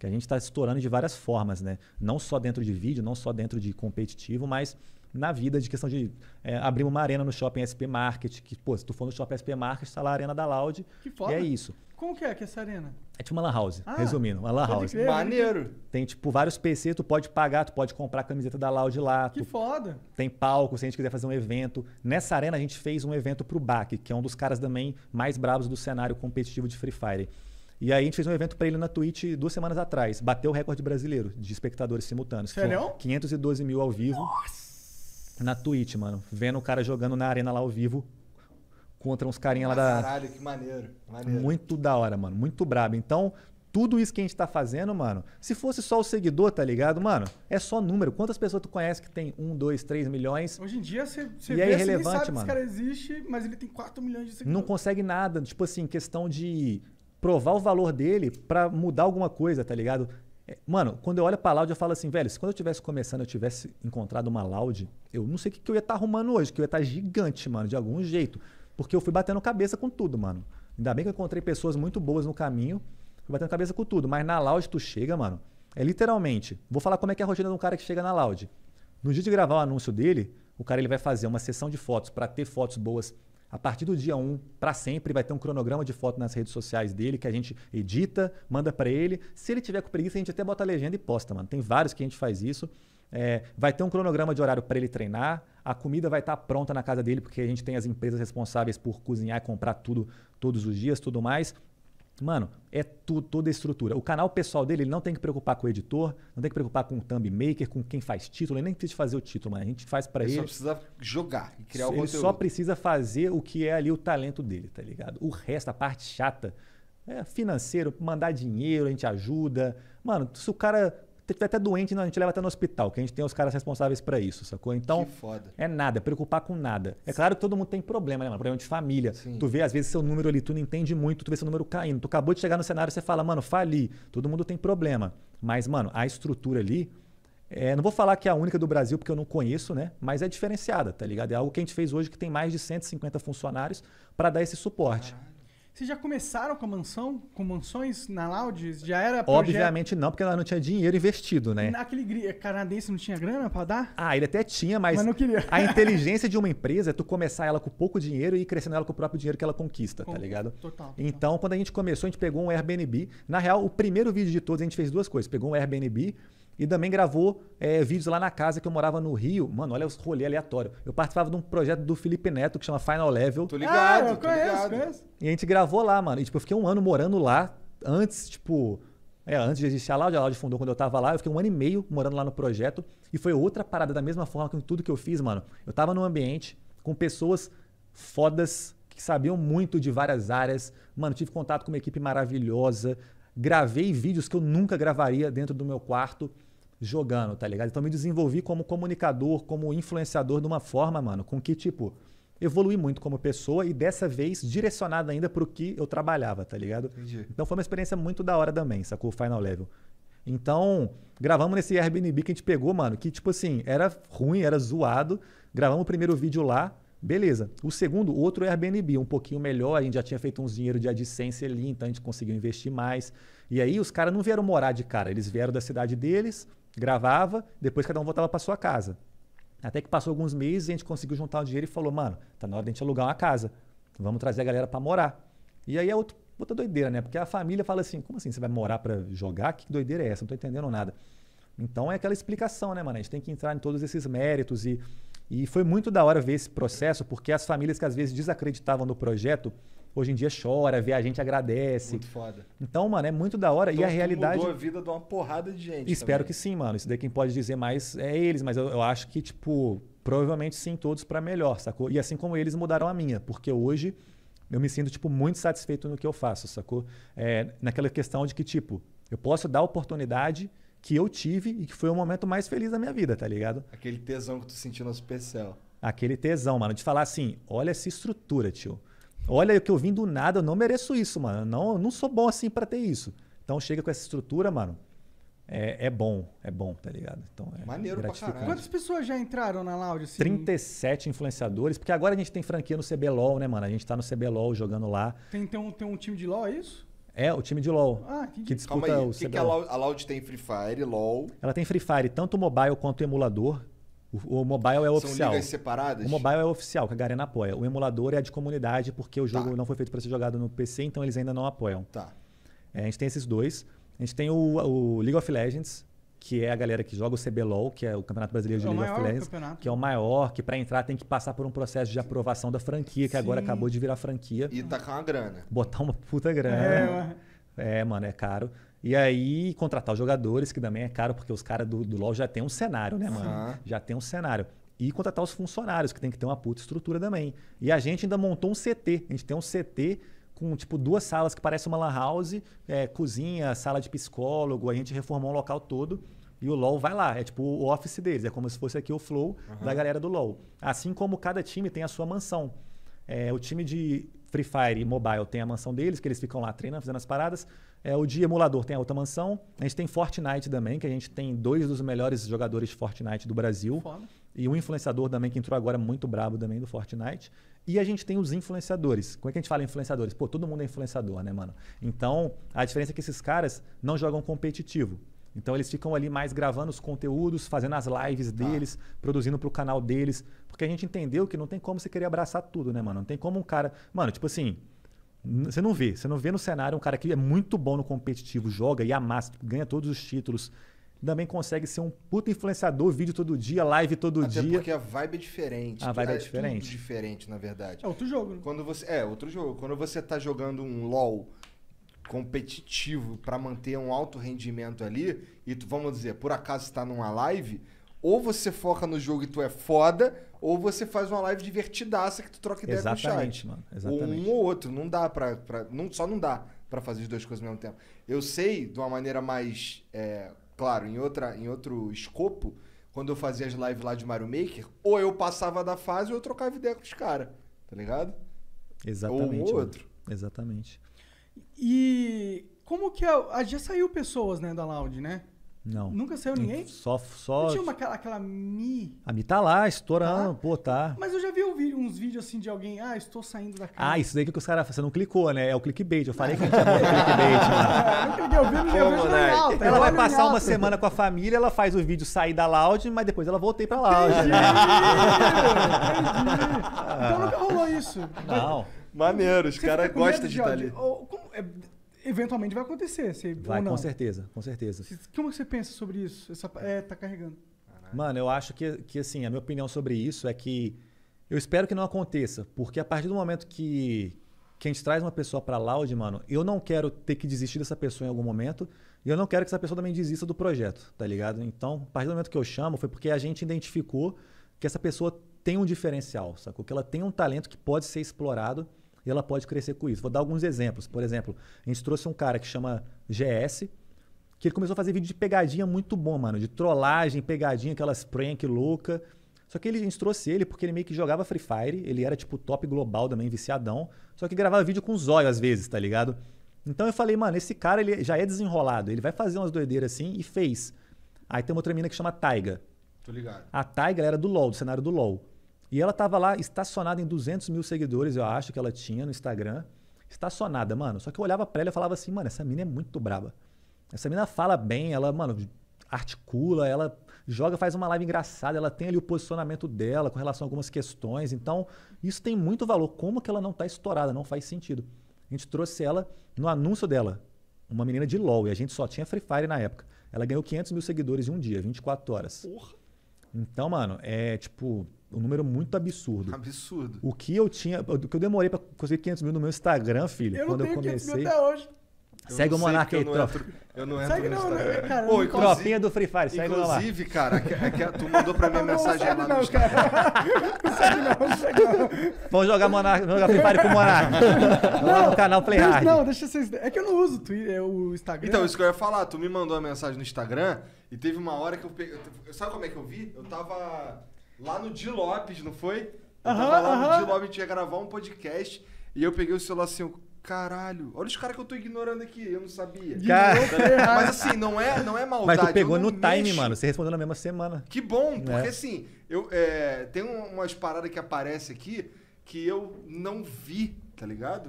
que a gente está estourando de várias formas, né? Não só dentro de vídeo, não só dentro de competitivo, mas na vida de questão de é, abrir uma arena no Shopping SP Market, que, pô, se tu for no Shopping SP Market, está lá a arena da Loud. Que foda. E é isso. Como que é que é essa arena? É tipo uma lan house, ah, resumindo, uma lan house. Crer, né? Maneiro. Tem tipo vários PC, tu pode pagar, tu pode comprar a camiseta da Loud lá. Que tu... foda. Tem palco, se a gente quiser fazer um evento. Nessa arena a gente fez um evento pro Back, que é um dos caras também mais bravos do cenário competitivo de Free Fire. E aí a gente fez um evento para ele na Twitch duas semanas atrás. Bateu o recorde brasileiro de espectadores simultâneos. Sério? 512 mil ao vivo. Nossa! Na Twitch, mano. Vendo o cara jogando na arena lá ao vivo contra uns carinha lá da. Caralho, que maneiro, maneiro. Muito da hora, mano. Muito brabo. Então, tudo isso que a gente tá fazendo, mano, se fosse só o seguidor, tá ligado? Mano, é só número. Quantas pessoas tu conhece que tem 1, 2, 3 milhões? Hoje em dia você é vê é irrelevante, sabe mano. esse cara existe, mas ele tem 4 milhões de seguidores. Não consegue nada. Tipo assim, questão de provar o valor dele para mudar alguma coisa, tá ligado? É, mano, quando eu olho pra Loud, eu falo assim, velho, se quando eu tivesse começando, eu tivesse encontrado uma Loud, eu não sei o que, que eu ia estar tá arrumando hoje, que eu ia estar tá gigante, mano, de algum jeito. Porque eu fui batendo cabeça com tudo, mano. Ainda bem que eu encontrei pessoas muito boas no caminho, fui batendo cabeça com tudo. Mas na Loud tu chega, mano, é literalmente, vou falar como é que é a rotina de um cara que chega na Loud. No dia de gravar o anúncio dele, o cara ele vai fazer uma sessão de fotos para ter fotos boas a partir do dia 1 para sempre vai ter um cronograma de foto nas redes sociais dele que a gente edita, manda para ele. Se ele tiver com preguiça, a gente até bota a legenda e posta, mano. Tem vários que a gente faz isso. É, vai ter um cronograma de horário para ele treinar. A comida vai estar tá pronta na casa dele, porque a gente tem as empresas responsáveis por cozinhar e comprar tudo todos os dias, tudo mais. Mano, é toda a estrutura. O canal pessoal dele, ele não tem que preocupar com o editor, não tem que preocupar com o thumb maker, com quem faz título, ele nem precisa fazer o título, mas a gente faz para ele. Ele só precisa jogar e criar o conteúdo. Ele só precisa fazer o que é ali o talento dele, tá ligado? O resto, a parte chata, é financeiro, mandar dinheiro, a gente ajuda. Mano, se o cara estiver até doente, não, a gente leva até no hospital, que a gente tem os caras responsáveis para isso, sacou? Então, é nada, preocupar com nada. É claro que todo mundo tem problema, né? Mano? Problema de família. Sim. Tu vê, às vezes, seu número ali, tu não entende muito, tu vê seu número caindo. Tu acabou de chegar no cenário, você fala, mano, fali. Todo mundo tem problema. Mas, mano, a estrutura ali, é, não vou falar que é a única do Brasil, porque eu não conheço, né? Mas é diferenciada, tá ligado? É algo que a gente fez hoje que tem mais de 150 funcionários para dar esse suporte. Vocês já começaram com a mansão, com mansões na Laudes? Já era projeto? Obviamente não, porque ela não tinha dinheiro investido, né? Naquele canadense não tinha grana para dar? Ah, ele até tinha, mas, mas não queria. a inteligência de uma empresa é tu começar ela com pouco dinheiro e ir crescendo ela com o próprio dinheiro que ela conquista, com... tá ligado? Total, total, Então, quando a gente começou, a gente pegou um Airbnb. Na real, o primeiro vídeo de todos a gente fez duas coisas. Pegou um Airbnb e também gravou é, vídeos lá na casa que eu morava no Rio. Mano, olha os rolê aleatório. Eu participava de um projeto do Felipe Neto que chama Final Level. Tô ligado, ah, eu conheço, conheço. E a gente gravou lá, mano. E tipo, eu fiquei um ano morando lá. Antes, tipo, é, antes de existir a Loud, a Loud fundou quando eu tava lá, eu fiquei um ano e meio morando lá no projeto. E foi outra parada, da mesma forma que tudo que eu fiz, mano. Eu tava num ambiente com pessoas fodas, que sabiam muito de várias áreas. Mano, tive contato com uma equipe maravilhosa. Gravei vídeos que eu nunca gravaria dentro do meu quarto jogando, tá ligado? Então me desenvolvi como comunicador, como influenciador de uma forma, mano, com que, tipo, evolui muito como pessoa e dessa vez direcionado ainda para o que eu trabalhava, tá ligado? Entendi. Então foi uma experiência muito da hora também, sacou? Final Level. Então, gravamos nesse Airbnb que a gente pegou, mano, que tipo assim, era ruim, era zoado. Gravamos o primeiro vídeo lá, beleza. O segundo, outro Airbnb, um pouquinho melhor, a gente já tinha feito uns dinheiro de AdSense ali, então a gente conseguiu investir mais. E aí os caras não vieram morar de cara, eles vieram da cidade deles, Gravava, depois cada um voltava para sua casa. Até que passou alguns meses e a gente conseguiu juntar o dinheiro e falou, mano, tá na hora de a gente alugar uma casa. Vamos trazer a galera para morar. E aí é outro, outra doideira, né? Porque a família fala assim, como assim você vai morar para jogar? Que doideira é essa? Não tô entendendo nada. Então é aquela explicação, né, mano? A gente tem que entrar em todos esses méritos e, e foi muito da hora ver esse processo, porque as famílias que às vezes desacreditavam no projeto hoje em dia chora, vê a gente, agradece. Muito foda. Então, mano, é muito da hora. Então, e a realidade. Mudou a vida de uma porrada de gente. Espero também. que sim, mano. Isso daí quem pode dizer mais é eles, mas eu, eu acho que, tipo, provavelmente sim, todos para melhor, sacou? E assim como eles mudaram a minha, porque hoje eu me sinto, tipo, muito satisfeito no que eu faço, sacou? É, naquela questão de que, tipo, eu posso dar oportunidade que eu tive e que foi o momento mais feliz da minha vida, tá ligado? Aquele tesão que tu sentiu no especial. Aquele tesão, mano, de falar assim: olha essa estrutura, tio. Olha, o que eu vim do nada, eu não mereço isso, mano. não, eu não sou bom assim para ter isso. Então chega com essa estrutura, mano. É, é bom, é bom, tá ligado? Então, é Maneiro pra caralho. Quantas pessoas já entraram na Loud? Assim? 37 influenciadores, porque agora a gente tem franquia no CBLOL, né, mano? A gente tá no CBLOL jogando lá. Tem, tem, um, tem um time de LOL, é isso? É, o time de LoL. Ah, que, que disputa Calma aí. o que, que a Loud tem Free Fire, LoL? Ela tem Free Fire, tanto mobile quanto emulador. O, o mobile é o São oficial. São ligas separadas? O mobile é o oficial, que a Garena apoia. O emulador é a de comunidade, porque o jogo tá. não foi feito para ser jogado no PC, então eles ainda não apoiam. Tá. É, a gente tem esses dois. A gente tem o, o, League of Legends, que é a galera que joga o CBLOL, que é o Campeonato Brasileiro de é League of Legends, campeonato. que é o maior, que para entrar tem que passar por um processo de aprovação da franquia, que Sim. agora acabou de virar franquia. E tacar tá uma grana. Botar uma puta grana. É, é mano, é caro. E aí contratar os jogadores, que também é caro, porque os caras do, do LoL já tem um cenário, né, mano? Uhum. Já tem um cenário. E contratar os funcionários, que tem que ter uma puta estrutura também. E a gente ainda montou um CT. A gente tem um CT com tipo duas salas que parece uma lan house, é, cozinha, sala de psicólogo, a gente reformou o local todo. E o LoL vai lá, é tipo o office deles, é como se fosse aqui o flow uhum. da galera do LoL. Assim como cada time tem a sua mansão. É, o time de Free Fire e Mobile tem a mansão deles, que eles ficam lá treinando, fazendo as paradas. É, o de emulador tem a outra mansão. A gente tem Fortnite também, que a gente tem dois dos melhores jogadores de Fortnite do Brasil. Foda. E um influenciador também que entrou agora muito brabo também do Fortnite. E a gente tem os influenciadores. Como é que a gente fala influenciadores? Pô, todo mundo é influenciador, né, mano? Então, a diferença é que esses caras não jogam competitivo. Então eles ficam ali mais gravando os conteúdos, fazendo as lives tá. deles, produzindo para o canal deles, porque a gente entendeu que não tem como você querer abraçar tudo, né, mano? Não tem como um cara, mano, tipo assim, você não vê, você não vê no cenário um cara que é muito bom no competitivo, joga e amassa, ganha todos os títulos, também consegue ser um puta influenciador, vídeo todo dia, live todo Até dia. porque a vibe é diferente. A vibe é, é diferente. diferente, na verdade. É outro jogo. Né? Quando você, é, outro jogo. Quando você tá jogando um LoL competitivo para manter um alto rendimento ali, e tu, vamos dizer, por acaso está numa live, ou você foca no jogo e tu é foda, ou você faz uma live divertidaça que tu troca ideia Exatamente, com o chat. Mano. Exatamente. Ou um ou outro, não dá pra. pra não, só não dá para fazer as duas coisas ao mesmo tempo. Eu sei, de uma maneira mais. É, claro, em, outra, em outro escopo, quando eu fazia as lives lá de Mario Maker, ou eu passava da fase ou eu trocava ideia com os caras, tá ligado? Exatamente. Ou um ou outro. Exatamente. E como que a, já saiu pessoas, né, da Loud, né? Não. Nunca saiu ninguém? Só. só... Não tinha uma, aquela, aquela Mi. A Mi tá lá, estourando, tá? pô, tá. Mas eu já vi uns vídeos assim de alguém, ah, estou saindo da casa. Ah, isso daí que os caras. Você não clicou, né? É o clickbait. Eu falei que a gente ia clickbait, né? Eu vi, eu alta, tá? Ela vai passar uma tá? semana com a família, ela faz o vídeo sair da Loud, mas depois ela voltei pra Loud. Entendi, né? entendi. Então nunca rolou isso. Não. Maneiro, os caras gostam de estar tá ali. Como é, eventualmente vai acontecer. Se, vai, com certeza, com certeza. Como que você pensa sobre isso? Essa, é, tá carregando. Mano, eu acho que, que assim, a minha opinião sobre isso é que eu espero que não aconteça, porque a partir do momento que, que a gente traz uma pessoa para Loud, mano, eu não quero ter que desistir dessa pessoa em algum momento e eu não quero que essa pessoa também desista do projeto, tá ligado? Então, a partir do momento que eu chamo, foi porque a gente identificou que essa pessoa tem um diferencial, sacou? Que ela tem um talento que pode ser explorado e ela pode crescer com isso. Vou dar alguns exemplos. Por exemplo, a gente trouxe um cara que chama GS, que ele começou a fazer vídeo de pegadinha muito bom, mano, de trollagem, pegadinha, aquelas prank louca. Só que ele, a gente trouxe ele porque ele meio que jogava Free Fire, ele era tipo top global também, viciadão, só que gravava vídeo com zóio às vezes, tá ligado? Então eu falei, mano, esse cara ele já é desenrolado, ele vai fazer umas doideiras assim e fez. Aí tem uma outra mina que chama Taiga. Tô ligado. A Taiga era do LoL, do cenário do LoL. E ela tava lá estacionada em 200 mil seguidores, eu acho que ela tinha no Instagram. Estacionada, mano. Só que eu olhava para ela e falava assim, mano, essa mina é muito braba. Essa mina fala bem, ela, mano, articula, ela joga, faz uma live engraçada, ela tem ali o posicionamento dela com relação a algumas questões. Então, isso tem muito valor. Como que ela não tá estourada? Não faz sentido. A gente trouxe ela no anúncio dela, uma menina de LOL, e a gente só tinha Free Fire na época. Ela ganhou 500 mil seguidores em um dia, 24 horas. Porra. Então, mano, é tipo um número muito absurdo. Absurdo. O que eu tinha, o que eu demorei para conseguir 500 mil no meu Instagram, filho, eu quando eu comecei. 500 mil até hoje. Eu segue o Monarca aí, tropa. Eu não entro, eu não entro segue no né, Instagram. cara, tropinha do Free Fire, segue lá. Inclusive, cara, é que, é que tu mandou pra mim a mensagem não, lá não, Instagram. Não segue não, não segue não. Vamos jogar, Monarca, vamos jogar Free Fire com o Monarca. lá no canal Play Não, deixa vocês... É que eu não uso o Twitter, é, o Instagram. Então, isso que eu ia falar. Tu me mandou a mensagem no Instagram e teve uma hora que eu... Peguei... Sabe como é que eu vi? Eu tava lá no Di Lopes, não foi? Eu aham, tava lá aham. no Di Lopes, ia gravar um podcast e eu peguei o celular assim, eu, caralho, olha os caras que eu tô ignorando aqui, eu não sabia. Cara... Tá Mas assim, não é, não é maldade. Mas tu pegou no time, mexo. mano, você respondeu na mesma semana. Que bom, né? porque assim, eu, é, tem umas paradas que aparecem aqui que eu não vi, tá ligado?